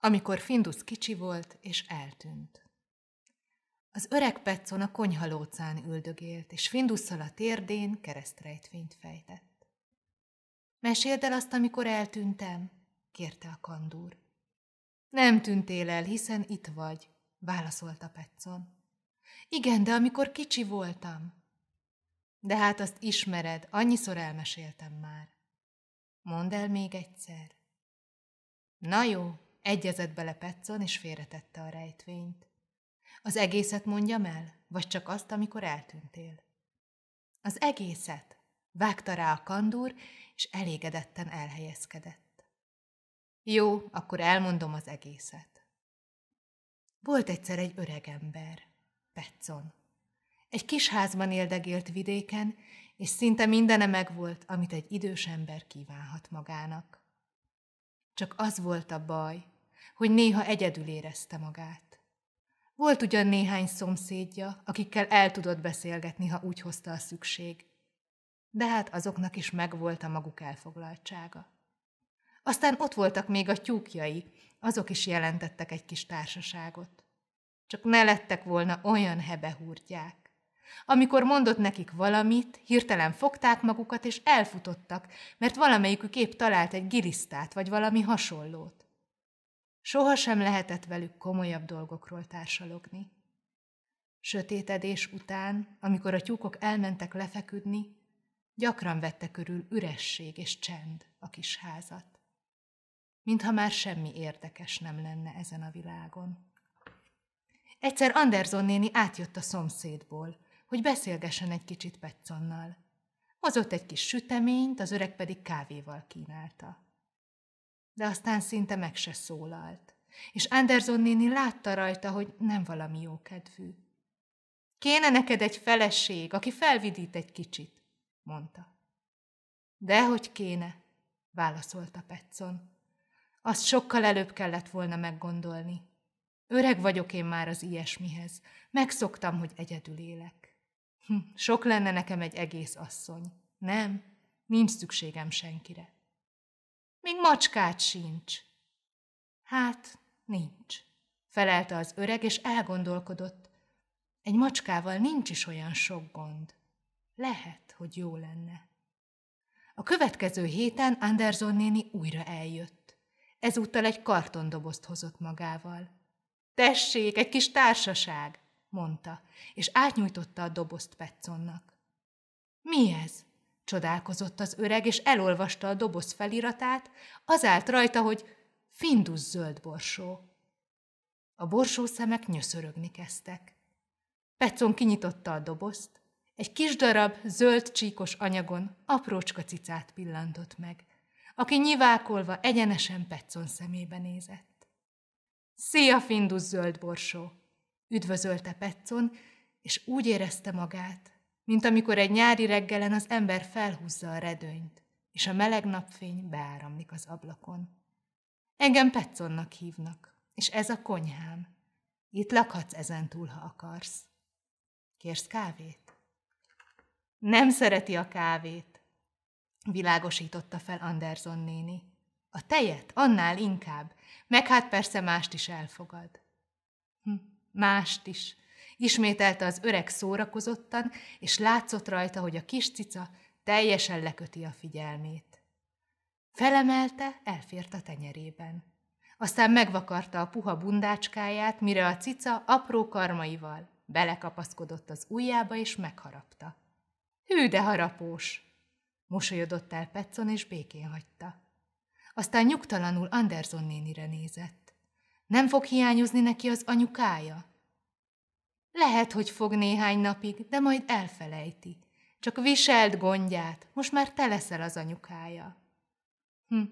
amikor Findus kicsi volt és eltűnt. Az öreg peccon a konyhalócán üldögélt, és Findusszal a térdén keresztrejtvényt fejtett. Meséld el azt, amikor eltűntem, kérte a kandúr. Nem tűntél el, hiszen itt vagy, válaszolta Petszon. Igen, de amikor kicsi voltam. De hát azt ismered, annyiszor elmeséltem már. Mondd el még egyszer. Na jó, Egyezett bele Petszon, és félretette a rejtvényt. Az egészet mondjam el, vagy csak azt, amikor eltűntél? Az egészet! Vágta rá a kandúr, és elégedetten elhelyezkedett. Jó, akkor elmondom az egészet. Volt egyszer egy öreg ember, Petszon. Egy kis házban éldegélt vidéken, és szinte mindene megvolt, amit egy idős ember kívánhat magának. Csak az volt a baj, hogy néha egyedül érezte magát. Volt ugyan néhány szomszédja, akikkel el tudott beszélgetni, ha úgy hozta a szükség, de hát azoknak is megvolt a maguk elfoglaltsága. Aztán ott voltak még a tyúkjai, azok is jelentettek egy kis társaságot. Csak ne lettek volna olyan hebehúrtják. Amikor mondott nekik valamit, hirtelen fogták magukat és elfutottak, mert valamelyikük épp talált egy gilisztát vagy valami hasonlót. Sohasem lehetett velük komolyabb dolgokról társalogni. Sötétedés után, amikor a tyúkok elmentek lefeküdni, gyakran vette körül üresség és csend a kis házat. Mintha már semmi érdekes nem lenne ezen a világon. Egyszer Anderson néni átjött a szomszédból, hogy beszélgessen egy kicsit Petszonnal. Hozott egy kis süteményt, az öreg pedig kávéval kínálta de aztán szinte meg se szólalt. És Anderson néni látta rajta, hogy nem valami jó kedvű. Kéne neked egy feleség, aki felvidít egy kicsit, mondta. Dehogy kéne, válaszolta Petson. Azt sokkal előbb kellett volna meggondolni. Öreg vagyok én már az ilyesmihez. Megszoktam, hogy egyedül élek. Hm, sok lenne nekem egy egész asszony. Nem, nincs szükségem senkire. Még macskát sincs. Hát, nincs, felelte az öreg, és elgondolkodott. Egy macskával nincs is olyan sok gond. Lehet, hogy jó lenne. A következő héten Anderson néni újra eljött. Ezúttal egy kartondobozt hozott magával. Tessék, egy kis társaság, mondta, és átnyújtotta a dobozt Petszonnak. Mi ez? Csodálkozott az öreg, és elolvasta a doboz feliratát, az állt rajta, hogy Findus zöld borsó. A borsó szemek nyöszörögni kezdtek. Peccon kinyitotta a dobozt, egy kis darab, zöld csíkos anyagon aprócska cicát pillantott meg, aki nyivákolva egyenesen Peccon szemébe nézett. Szia, Findus zöld borsó! Üdvözölte Peccon, és úgy érezte magát, mint amikor egy nyári reggelen az ember felhúzza a redőnyt, és a meleg napfény beáramlik az ablakon. Engem Petszonnak hívnak, és ez a konyhám. Itt lakhatsz ezentúl, ha akarsz. Kérsz kávét? Nem szereti a kávét, világosította fel Anderson néni. A tejet annál inkább, meg hát persze mást is elfogad. Hm, mást is, Ismételte az öreg szórakozottan, és látszott rajta, hogy a kis cica teljesen leköti a figyelmét. Felemelte, elfért a tenyerében. Aztán megvakarta a puha bundácskáját, mire a cica apró karmaival belekapaszkodott az ujjába és megharapta. Hű, de harapós! Mosolyodott el Petson és békén hagyta. Aztán nyugtalanul Anderson nénire nézett. Nem fog hiányozni neki az anyukája? Lehet, hogy fog néhány napig, de majd elfelejti. Csak viselt gondját, most már te leszel az anyukája. Hm,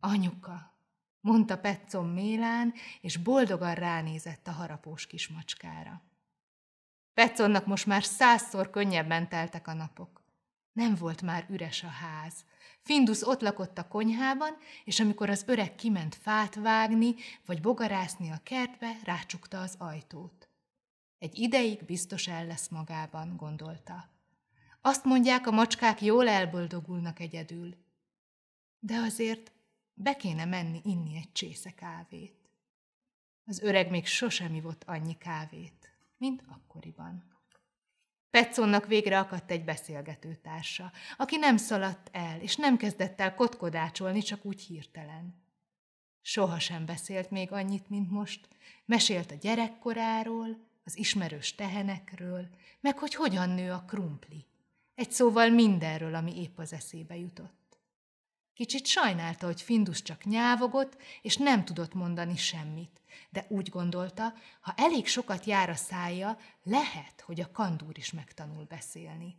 anyuka, mondta Petszom Mélán, és boldogan ránézett a harapós kis macskára. most már százszor könnyebben teltek a napok. Nem volt már üres a ház. Findus ott lakott a konyhában, és amikor az öreg kiment fát vágni, vagy bogarászni a kertbe, rácsukta az ajtót. Egy ideig biztos el lesz magában, gondolta. Azt mondják, a macskák jól elboldogulnak egyedül. De azért be kéne menni inni egy csésze kávét. Az öreg még sosem ivott annyi kávét, mint akkoriban. Petsonnak végre akadt egy beszélgető társa, aki nem szaladt el, és nem kezdett el kotkodácsolni, csak úgy hirtelen. Sohasem beszélt még annyit, mint most, mesélt a gyerekkoráról, az ismerős tehenekről, meg hogy hogyan nő a krumpli. Egy szóval mindenről, ami épp az eszébe jutott. Kicsit sajnálta, hogy Findus csak nyávogott, és nem tudott mondani semmit, de úgy gondolta, ha elég sokat jár a szája, lehet, hogy a kandúr is megtanul beszélni.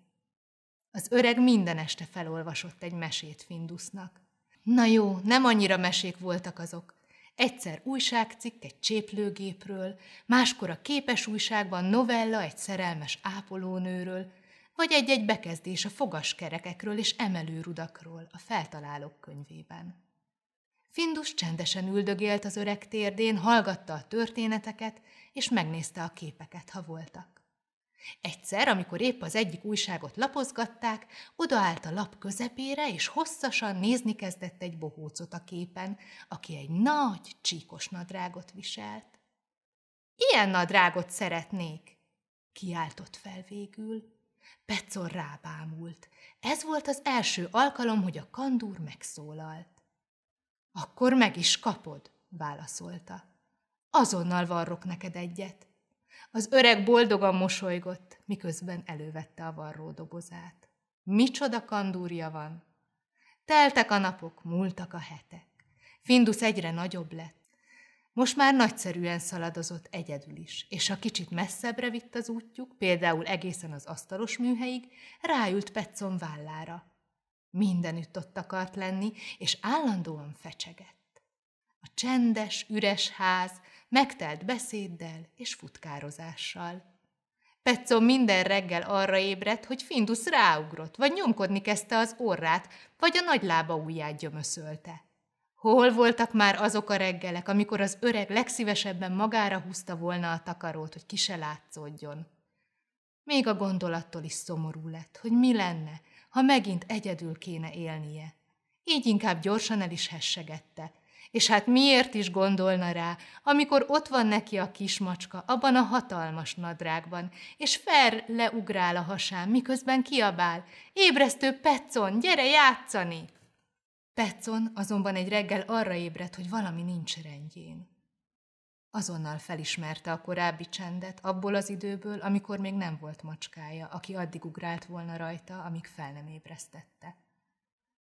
Az öreg minden este felolvasott egy mesét Findusnak. Na jó, nem annyira mesék voltak azok, Egyszer újságcikk egy cséplőgépről, máskor a képes újságban novella egy szerelmes ápolónőről, vagy egy-egy bekezdés a fogaskerekekről és emelőrudakról a feltalálók könyvében. Findus csendesen üldögélt az öreg térdén, hallgatta a történeteket, és megnézte a képeket, ha voltak. Egyszer, amikor épp az egyik újságot lapozgatták, odaállt a lap közepére, és hosszasan nézni kezdett egy bohócot a képen, aki egy nagy, csíkos nadrágot viselt. Ilyen nadrágot szeretnék! kiáltott fel végül. Petszor rábámult. Ez volt az első alkalom, hogy a kandúr megszólalt. Akkor meg is kapod, válaszolta. Azonnal varrok neked egyet. Az öreg boldogan mosolygott, miközben elővette a varró dobozát. Micsoda kandúrja van! Teltek a napok, múltak a hetek. Findus egyre nagyobb lett. Most már nagyszerűen szaladozott egyedül is, és ha kicsit messzebbre vitt az útjuk, például egészen az asztalos műhelyig, ráült Petszon vállára. Mindenütt ott akart lenni, és állandóan fecsegett. A csendes, üres ház, megtelt beszéddel és futkározással. Petszó minden reggel arra ébredt, hogy Findus ráugrott, vagy nyomkodni kezdte az orrát, vagy a nagy lába ujját gyömöszölte. Hol voltak már azok a reggelek, amikor az öreg legszívesebben magára húzta volna a takarót, hogy ki se látszódjon? Még a gondolattól is szomorú lett, hogy mi lenne, ha megint egyedül kéne élnie. Így inkább gyorsan el is hessegette, és hát miért is gondolna rá, amikor ott van neki a kismacska, abban a hatalmas nadrágban, és fer leugrál a hasán, miközben kiabál, ébresztő Petson, gyere játszani! Petson azonban egy reggel arra ébredt, hogy valami nincs rendjén. Azonnal felismerte a korábbi csendet abból az időből, amikor még nem volt macskája, aki addig ugrált volna rajta, amíg fel nem ébresztette.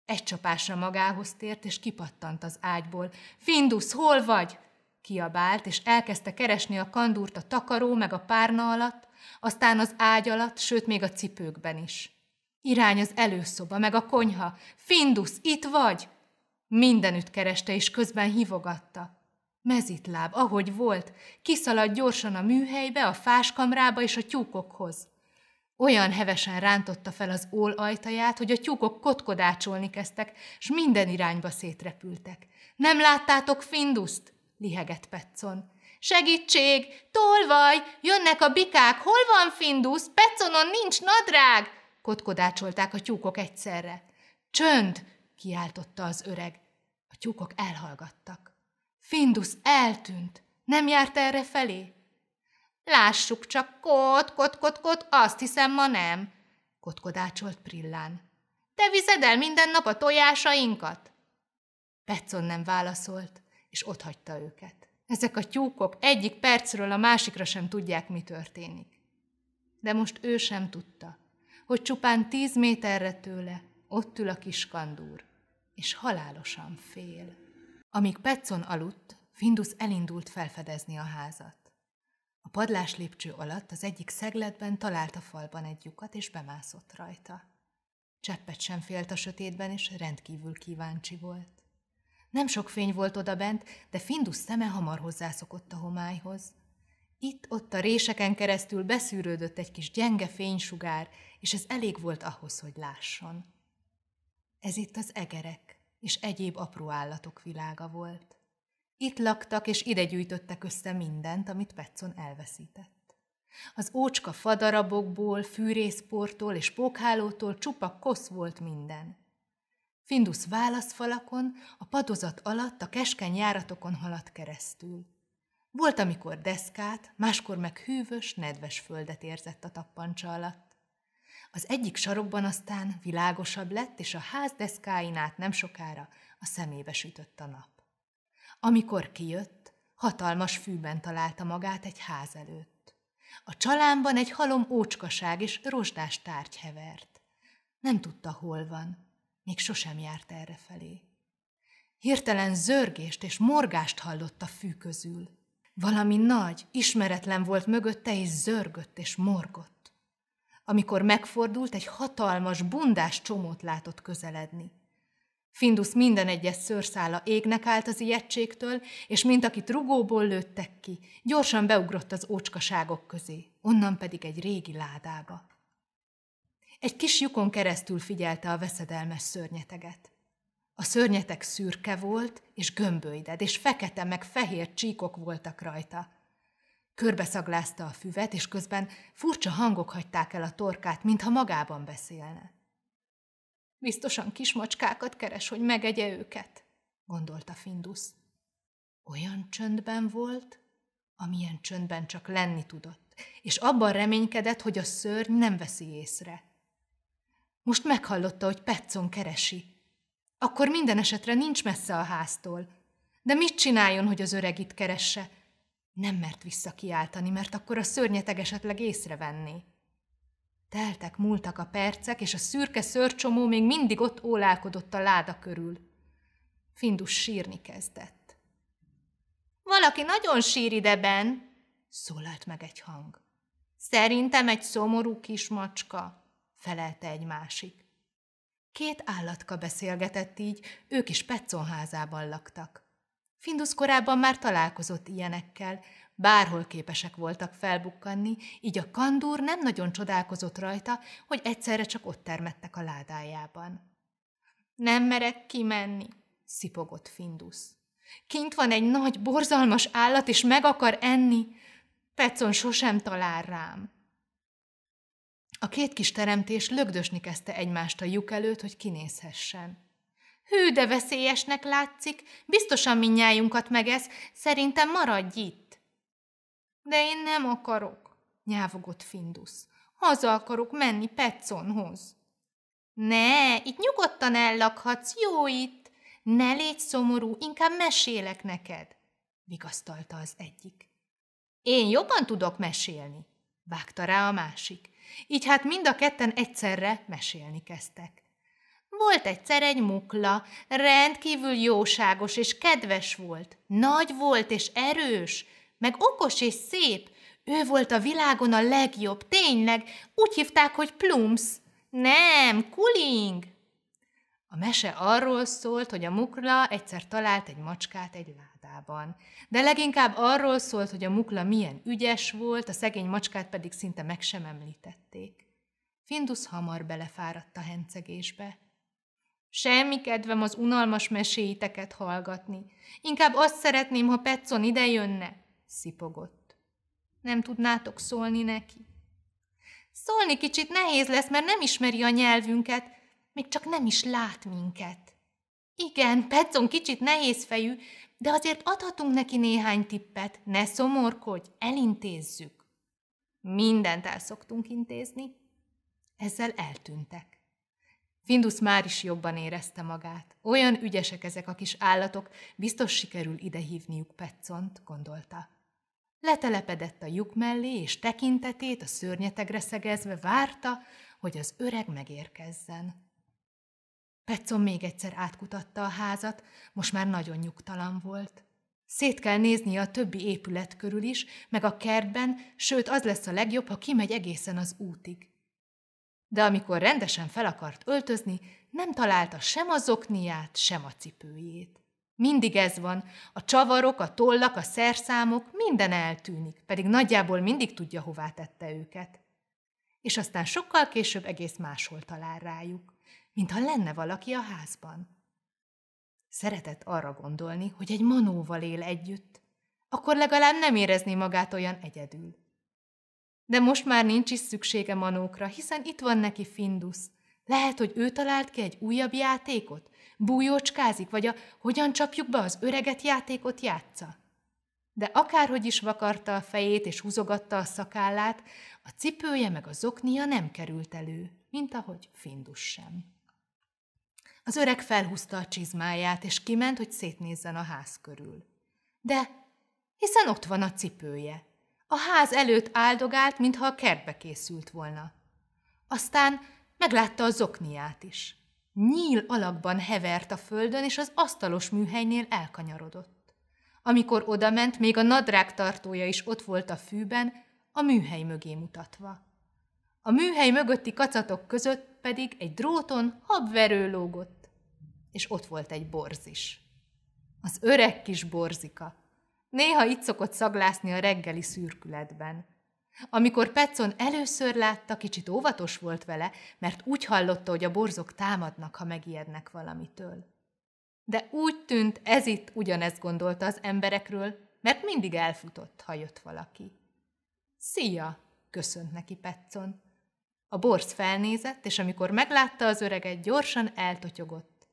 Egy csapásra magához tért, és kipattant az ágyból. Findus, hol vagy? Kiabált, és elkezdte keresni a kandúrt a takaró meg a párna alatt, aztán az ágy alatt, sőt még a cipőkben is. Irány az előszoba, meg a konyha. Findus, itt vagy! Mindenütt kereste, és közben hívogatta. Mezitláb, ahogy volt, kiszaladt gyorsan a műhelybe, a fáskamrába és a tyúkokhoz. Olyan hevesen rántotta fel az ól ajtaját, hogy a tyúkok kotkodácsolni kezdtek, s minden irányba szétrepültek. Nem láttátok Finduszt? lihegett Petson. Segítség! Tolvaj! Jönnek a bikák! Hol van Findus? Petsonon nincs nadrág! Kotkodácsolták a tyúkok egyszerre. Csönd! kiáltotta az öreg. A tyúkok elhallgattak. Findus eltűnt. Nem járt erre felé? Lássuk csak, kot, kot, kot, kot, azt hiszem ma nem, kotkodácsolt Prillán. Te vized el minden nap a tojásainkat? Petson nem válaszolt, és hagyta őket. Ezek a tyúkok egyik percről a másikra sem tudják, mi történik. De most ő sem tudta, hogy csupán tíz méterre tőle ott ül a kis kandúr, és halálosan fél. Amíg Petson aludt, Findus elindult felfedezni a házat. A padlás lépcső alatt az egyik szegletben talált a falban egy lyukat, és bemászott rajta. Cseppet sem félt a sötétben, és rendkívül kíváncsi volt. Nem sok fény volt odabent, de Findus szeme hamar hozzászokott a homályhoz. Itt-ott a réseken keresztül beszűrődött egy kis gyenge fénysugár, és ez elég volt ahhoz, hogy lásson. Ez itt az egerek és egyéb apró állatok világa volt. Itt laktak, és ide gyűjtöttek össze mindent, amit Petszon elveszített. Az ócska fadarabokból, fűrészportól és pókhálótól csupa kosz volt minden. Findus válaszfalakon, a padozat alatt a keskeny járatokon haladt keresztül. Volt, amikor deszkát, máskor meg hűvös, nedves földet érzett a tappancsa alatt. Az egyik sarokban aztán világosabb lett, és a ház deszkáin át nem sokára a szemébe sütött a nap. Amikor kijött, hatalmas fűben találta magát egy ház előtt. A csalámban egy halom ócskaság és rozsdás tárgy hevert. Nem tudta, hol van, még sosem járt erre felé. Hirtelen zörgést és morgást hallott a fű közül. Valami nagy, ismeretlen volt mögötte, és zörgött és morgott. Amikor megfordult, egy hatalmas, bundás csomót látott közeledni. Findus minden egyes szőrszála égnek állt az ijegységtől, és mint akit rugóból lőttek ki, gyorsan beugrott az ócskaságok közé, onnan pedig egy régi ládába. Egy kis lyukon keresztül figyelte a veszedelmes szörnyeteget. A szörnyetek szürke volt, és gömbölyded, és fekete meg fehér csíkok voltak rajta. Körbeszaglázta a füvet, és közben furcsa hangok hagyták el a torkát, mintha magában beszélne. Biztosan kismacskákat keres, hogy megegye őket, gondolta Findus. Olyan csöndben volt, amilyen csöndben csak lenni tudott, és abban reménykedett, hogy a szörny nem veszi észre. Most meghallotta, hogy Petszon keresi. Akkor minden esetre nincs messze a háztól. De mit csináljon, hogy az öregit keresse? Nem mert visszakiáltani, mert akkor a szörnyeteg esetleg észrevenné. Teltek, múltak a percek, és a szürke szörcsomó még mindig ott ólálkodott a láda körül. Findus sírni kezdett. Valaki nagyon sír ideben, szólalt meg egy hang. Szerintem egy szomorú kis macska, felelte egy másik. Két állatka beszélgetett így, ők is Petszonházában laktak. Findus korábban már találkozott ilyenekkel, bárhol képesek voltak felbukkanni, így a kandúr nem nagyon csodálkozott rajta, hogy egyszerre csak ott termettek a ládájában. Nem merek kimenni, szipogott Findus. Kint van egy nagy, borzalmas állat, és meg akar enni. Pecon sosem talál rám. A két kis teremtés lögdösni kezdte egymást a lyuk előtt, hogy kinézhessen. Hű, de veszélyesnek látszik, biztosan minnyájunkat megesz, szerintem maradj itt. De én nem akarok, nyávogott Findus. Haza akarok menni Petszonhoz. Ne, itt nyugodtan ellakhatsz, jó itt. Ne légy szomorú, inkább mesélek neked, vigasztalta az egyik. Én jobban tudok mesélni, vágta rá a másik. Így hát mind a ketten egyszerre mesélni kezdtek. Volt egyszer egy mukla, rendkívül jóságos és kedves volt, nagy volt és erős, meg okos és szép. Ő volt a világon a legjobb, tényleg, úgy hívták, hogy Plums. Nem, Kuling. A mese arról szólt, hogy a mukla egyszer talált egy macskát egy ládában. De leginkább arról szólt, hogy a mukla milyen ügyes volt, a szegény macskát pedig szinte meg sem említették. Findus hamar belefáradt a hencegésbe. Semmi kedvem az unalmas meséiteket hallgatni. Inkább azt szeretném, ha Petson idejönne szipogott. Nem tudnátok szólni neki? Szólni kicsit nehéz lesz, mert nem ismeri a nyelvünket, még csak nem is lát minket. Igen, Petszon kicsit nehéz fejű, de azért adhatunk neki néhány tippet, ne szomorkodj, elintézzük. Mindent el szoktunk intézni. Ezzel eltűntek. Findus már is jobban érezte magát. Olyan ügyesek ezek a kis állatok, biztos sikerül idehívniuk Petszont, gondolta letelepedett a lyuk mellé, és tekintetét a szörnyetegre szegezve várta, hogy az öreg megérkezzen. Petson még egyszer átkutatta a házat, most már nagyon nyugtalan volt. Szét kell néznie a többi épület körül is, meg a kertben, sőt az lesz a legjobb, ha kimegy egészen az útig. De amikor rendesen fel akart öltözni, nem találta sem az okniát, sem a cipőjét. Mindig ez van. A csavarok, a tollak, a szerszámok, minden eltűnik, pedig nagyjából mindig tudja, hová tette őket. És aztán sokkal később egész máshol talál rájuk, mintha lenne valaki a házban. Szeretett arra gondolni, hogy egy manóval él együtt, akkor legalább nem érezni magát olyan egyedül. De most már nincs is szüksége manókra, hiszen itt van neki Findus, lehet, hogy ő talált ki egy újabb játékot? Bújócskázik, vagy a hogyan csapjuk be az öreget játékot játsza? De akárhogy is vakarta a fejét és húzogatta a szakállát, a cipője meg a zoknia nem került elő, mint ahogy Findus sem. Az öreg felhúzta a csizmáját, és kiment, hogy szétnézzen a ház körül. De hiszen ott van a cipője. A ház előtt áldogált, mintha a kertbe készült volna. Aztán Meglátta a zokniát is. Nyíl alakban hevert a földön, és az asztalos műhelynél elkanyarodott. Amikor odament, még a nadrág tartója is ott volt a fűben, a műhely mögé mutatva. A műhely mögötti kacatok között pedig egy dróton habverő lógott, és ott volt egy borz is. Az öreg kis borzika. Néha itt szokott szaglászni a reggeli szürkületben. Amikor Petson először látta, kicsit óvatos volt vele, mert úgy hallotta, hogy a borzok támadnak, ha megijednek valamitől. De úgy tűnt, ez itt ugyanezt gondolta az emberekről, mert mindig elfutott, ha jött valaki. Szia! köszönt neki Petson. A borz felnézett, és amikor meglátta az öreget, gyorsan eltotyogott.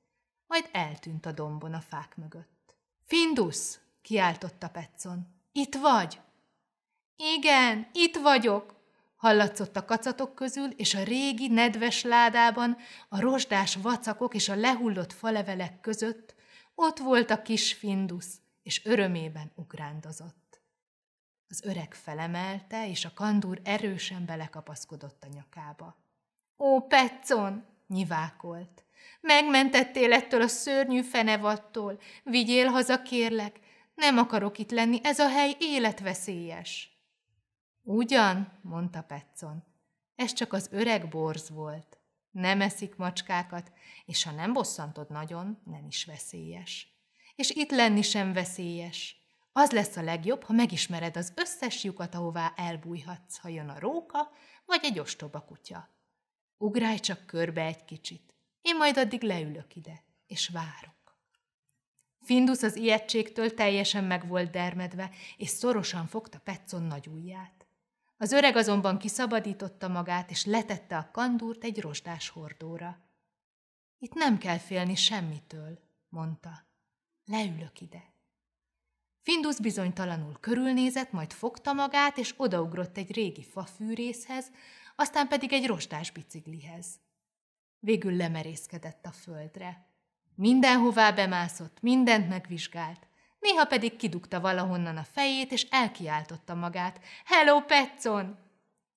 Majd eltűnt a dombon a fák mögött. Findus! kiáltotta Petson. Itt vagy! Igen, itt vagyok, hallatszott a kacatok közül, és a régi, nedves ládában, a rozsdás vacakok és a lehullott falevelek között ott volt a kis Findus, és örömében ugrándozott. Az öreg felemelte, és a kandúr erősen belekapaszkodott a nyakába. Ó, Petszon! nyivákolt. Megmentettél ettől a szörnyű fenevattól. Vigyél haza, kérlek. Nem akarok itt lenni, ez a hely életveszélyes. Ugyan, mondta Petson, ez csak az öreg borz volt. Nem eszik macskákat, és ha nem bosszantod nagyon, nem is veszélyes. És itt lenni sem veszélyes. Az lesz a legjobb, ha megismered az összes lyukat, ahová elbújhatsz, ha jön a róka, vagy egy ostoba kutya. Ugrálj csak körbe egy kicsit, én majd addig leülök ide, és várok. Findus az ijegységtől teljesen meg volt dermedve, és szorosan fogta Petson nagy ujját. Az öreg azonban kiszabadította magát, és letette a kandúrt egy rozsdás hordóra. Itt nem kell félni semmitől, mondta. Leülök ide. Findus bizonytalanul körülnézett, majd fogta magát, és odaugrott egy régi fafűrészhez, aztán pedig egy rostás biciklihez. Végül lemerészkedett a földre. Mindenhová bemászott, mindent megvizsgált néha pedig kidugta valahonnan a fejét, és elkiáltotta magát. Hello, Petson!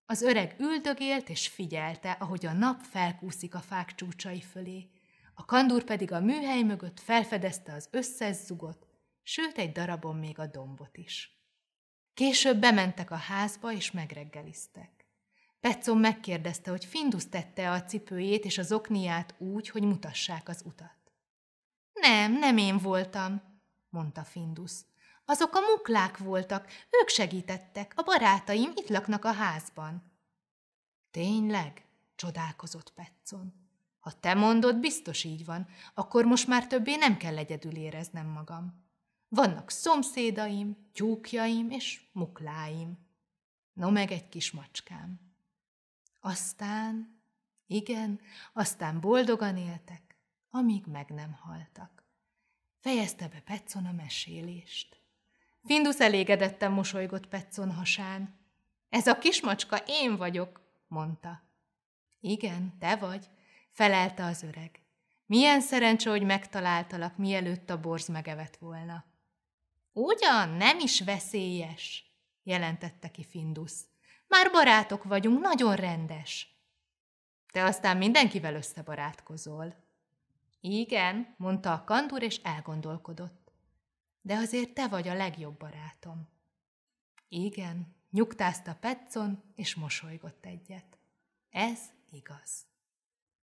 Az öreg üldögélt és figyelte, ahogy a nap felkúszik a fák csúcsai fölé. A kandur pedig a műhely mögött felfedezte az összes zugot, sőt egy darabon még a dombot is. Később bementek a házba, és megreggeliztek. Petson megkérdezte, hogy Findus tette a cipőjét és az okniát úgy, hogy mutassák az utat. Nem, nem én voltam, mondta Findus. Azok a muklák voltak, ők segítettek, a barátaim itt laknak a házban. Tényleg? csodálkozott Petson. Ha te mondod, biztos így van, akkor most már többé nem kell egyedül éreznem magam. Vannak szomszédaim, tyúkjaim és mukláim. No meg egy kis macskám. Aztán, igen, aztán boldogan éltek, amíg meg nem haltak. Fejezte be Petszon a mesélést. Findus elégedetten mosolygott Petszon hasán. Ez a kismacska én vagyok, mondta. Igen, te vagy, felelte az öreg. Milyen szerencse, hogy megtaláltalak, mielőtt a borz megevett volna. Ugyan, nem is veszélyes, jelentette ki Findus. Már barátok vagyunk, nagyon rendes. Te aztán mindenkivel összebarátkozol, igen, mondta a kandúr, és elgondolkodott. De azért te vagy a legjobb barátom. Igen, nyugtázta Petson, és mosolygott egyet. Ez igaz.